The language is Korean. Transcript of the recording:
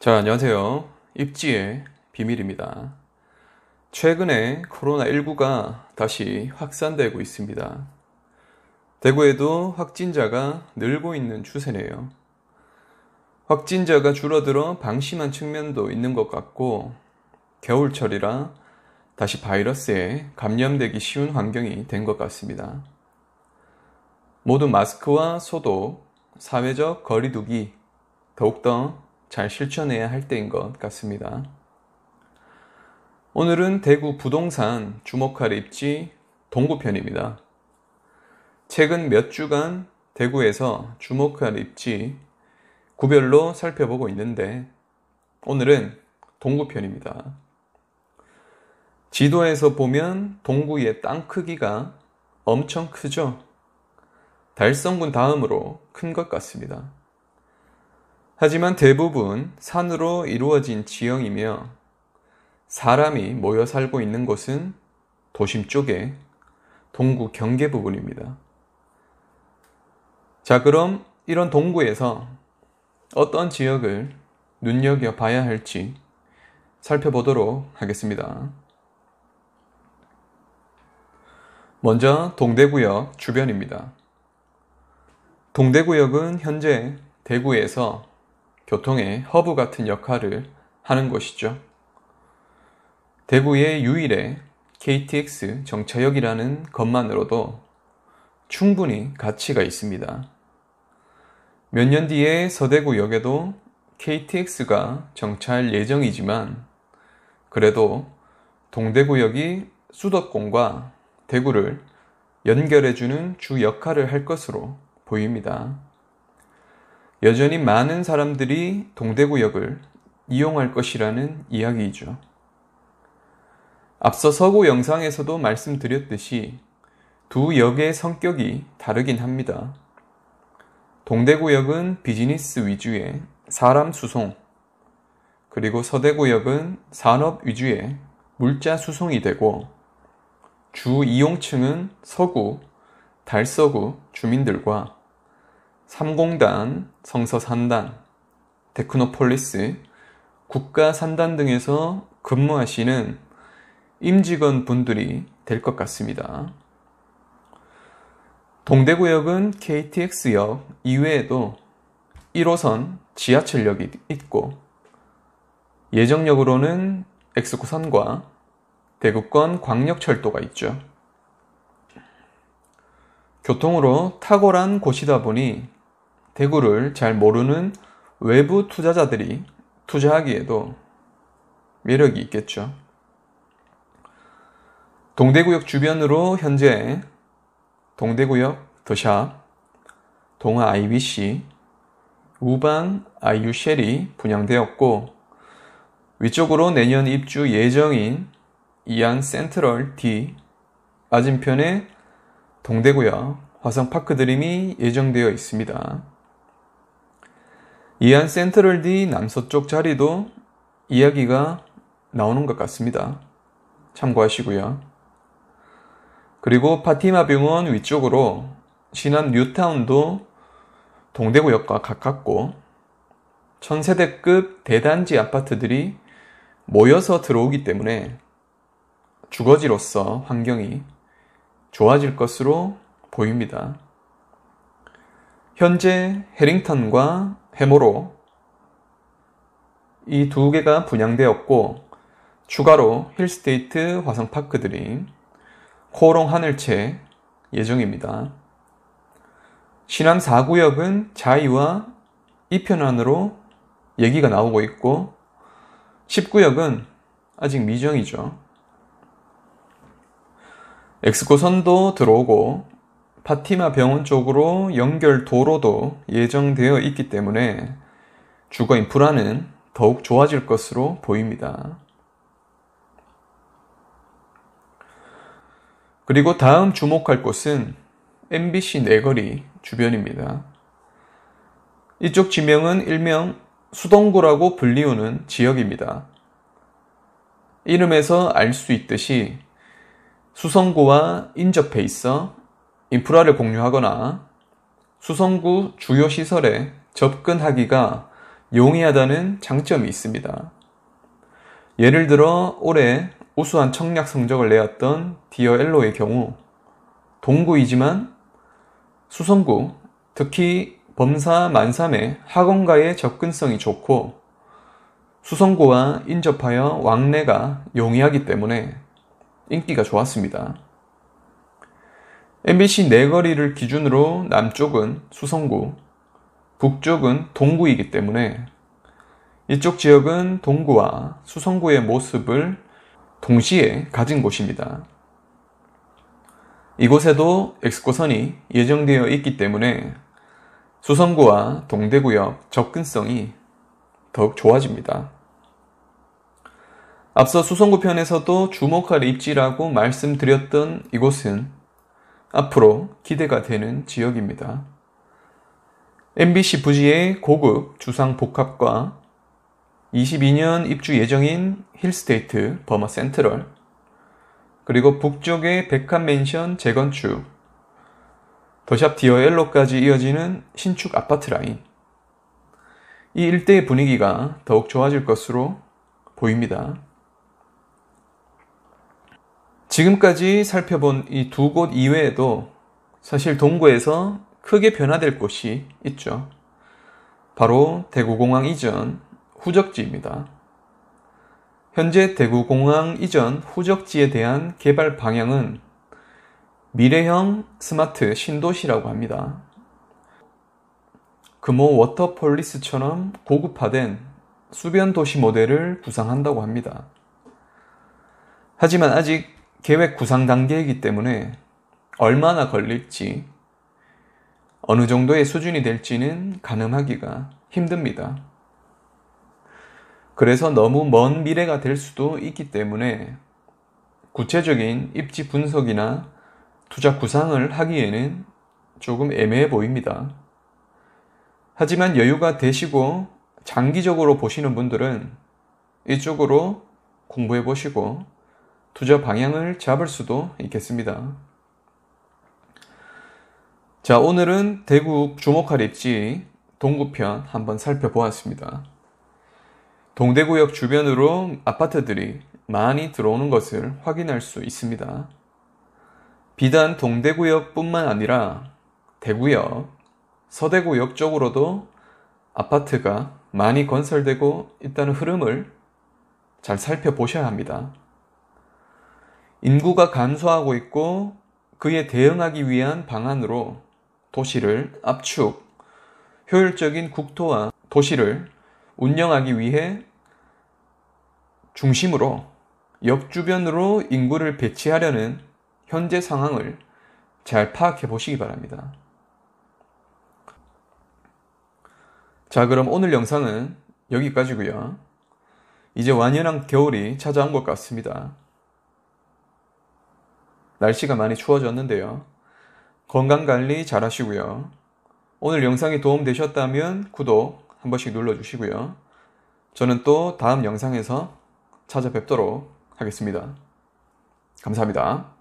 자, 안녕하세요. 입지의 비밀입니다. 최근에 코로나19가 다시 확산되고 있습니다. 대구에도 확진자가 늘고 있는 추세네요. 확진자가 줄어들어 방심한 측면도 있는 것 같고, 겨울철이라 다시 바이러스에 감염되기 쉬운 환경이 된 것 같습니다. 모두 마스크와 소독, 사회적 거리두기, 더욱더 잘 실천해야 할 때인 것 같습니다. 오늘은 대구 부동산 주목할 입지 동구편입니다. 최근 몇 주간 대구에서 주목할 입지 구별로 살펴보고 있는데 오늘은 동구편입니다. 지도에서 보면 동구의 땅 크기가 엄청 크죠? 달성군 다음으로 큰 것 같습니다. 하지만 대부분 산으로 이루어진 지형이며 사람이 모여 살고 있는 곳은 도심 쪽의 동구 경계 부분입니다. 자, 그럼 이런 동구에서 어떤 지역을 눈여겨 봐야 할지 살펴보도록 하겠습니다. 먼저 동대구역 주변입니다. 동대구역은 현재 대구에서 교통의 허브 같은 역할을 하는 것이죠. 대구의 유일의 KTX 정차역이라는 것만으로도 충분히 가치가 있습니다. 몇 년 뒤에 서대구역에도 KTX가 정차할 예정이지만 그래도 동대구역이 수도권과 대구를 연결해주는 주 역할을 할 것으로 보입니다. 여전히 많은 사람들이 동대구역을 이용할 것이라는 이야기이죠. 앞서 서구 영상에서도 말씀드렸듯이 두 역의 성격이 다르긴 합니다. 동대구역은 비즈니스 위주의 사람 수송, 그리고 서대구역은 산업 위주의 물자 수송이 되고, 주 이용층은 서구, 달서구 주민들과 3공단, 성서 3단, 테크노폴리스 국가 3단 등에서 근무하시는 임직원 분들이 될 것 같습니다. 동대구역은 KTX역 이외에도 1호선 지하철역이 있고 예정역으로는 엑스코선과 대구권 광역철도가 있죠. 교통으로 탁월한 곳이다 보니 대구를 잘 모르는 외부 투자자들이 투자하기에도 매력이 있겠죠. 동대구역 주변으로 현재 동대구역 더샵, 동아 IBC, 우방 아이유쉘이 분양되었고 위쪽으로 내년 입주 예정인 이안 센트럴 D 맞은편에 동대구역 화성파크 드림이 예정되어 있습니다. 이안 센트럴 디 남서쪽 자리도 이야기가 나오는 것 같습니다. 참고하시고요. 그리고 파티마 병원 위쪽으로 신안 뉴타운도 동대구역과 가깝고 천세대급 대단지 아파트들이 모여서 들어오기 때문에 주거지로서 환경이 좋아질 것으로 보입니다. 현재 해링턴과 해모로 이 두 개가 분양되었고 추가로 힐스테이트 화성파크들이 코롱 오 하늘채 예정입니다. 신안 4구역은 자이와 이편안으로 얘기가 나오고 있고 10구역은 아직 미정이죠. 엑스코선도 들어오고 파티마 병원 쪽으로 연결 도로도 예정되어 있기 때문에 주거 인프라는 더욱 좋아질 것으로 보입니다. 그리고 다음 주목할 곳은 MBC 내거리 주변입니다. 이쪽 지명은 일명 수동구라고 불리우는 지역입니다. 이름에서 알 수 있듯이 수성구와 인접해 있어 인프라를 공유하거나 수성구 주요 시설에 접근하기가 용이하다는 장점이 있습니다. 예를 들어 올해 우수한 청약 성적을 내었던 디어엘로의 경우 동구이지만 수성구, 특히 범사 만삼의 학원가의 접근성이 좋고 수성구와 인접하여 왕래가 용이하기 때문에 인기가 좋았습니다. MBC 내거리를 네 기준으로 남쪽은 수성구, 북쪽은 동구이기 때문에 이쪽 지역은 동구와 수성구의 모습을 동시에 가진 곳입니다. 이곳에도 엑스코선이 예정되어 있기 때문에 수성구와 동대구역 접근성이 더욱 좋아집니다. 앞서 수성구 편에서도 주목할 입지라고 말씀드렸던 이곳은 앞으로 기대가 되는 지역입니다. MBC 부지의 고급 주상 복합과 22년 입주 예정인 힐스테이트 버마 센트럴 그리고 북쪽의 백합 맨션 재건축 도샵 디어엘로까지 이어지는 신축 아파트 라인 이 일대의 분위기가 더욱 좋아질 것으로 보입니다. 지금까지 살펴본 이 두 곳 이외에도 사실 동구에서 크게 변화될 곳이 있죠. 바로 대구공항 이전 후적지입니다. 현재 대구공항 이전 후적지에 대한 개발 방향은 미래형 스마트 신도시라고 합니다. 금호 워터폴리스처럼 고급화된 수변 도시 모델을 구상한다고 합니다. 하지만 아직 계획 구상 단계이기 때문에 얼마나 걸릴지, 어느 정도의 수준이 될지는 가늠하기가 힘듭니다. 그래서 너무 먼 미래가 될 수도 있기 때문에 구체적인 입지 분석이나 투자 구상을 하기에는 조금 애매해 보입니다. 하지만 여유가 되시고 장기적으로 보시는 분들은 이쪽으로 공부해 보시고 투자 방향을 잡을 수도 있겠습니다. 자, 오늘은 대구 주목할 입지 동구편 한번 살펴보았습니다. 동대구역 주변으로 아파트들이 많이 들어오는 것을 확인할 수 있습니다. 비단 동대구역뿐만 아니라 대구역, 서대구역 쪽으로도 아파트가 많이 건설되고 있다는 흐름을 잘 살펴보셔야 합니다. 인구가 감소하고 있고 그에 대응하기 위한 방안으로 도시를 압축, 효율적인 국토와 도시를 운영하기 위해 중심으로 역주변으로 인구를 배치하려는 현재 상황을 잘 파악해 보시기 바랍니다. 자, 그럼 오늘 영상은 여기까지고요. 이제 완연한 겨울이 찾아온 것 같습니다. 날씨가 많이 추워졌는데요. 건강관리 잘 하시고요. 오늘 영상이 도움되셨다면 구독 한 번씩 눌러주시고요. 저는 또 다음 영상에서 찾아뵙도록 하겠습니다. 감사합니다.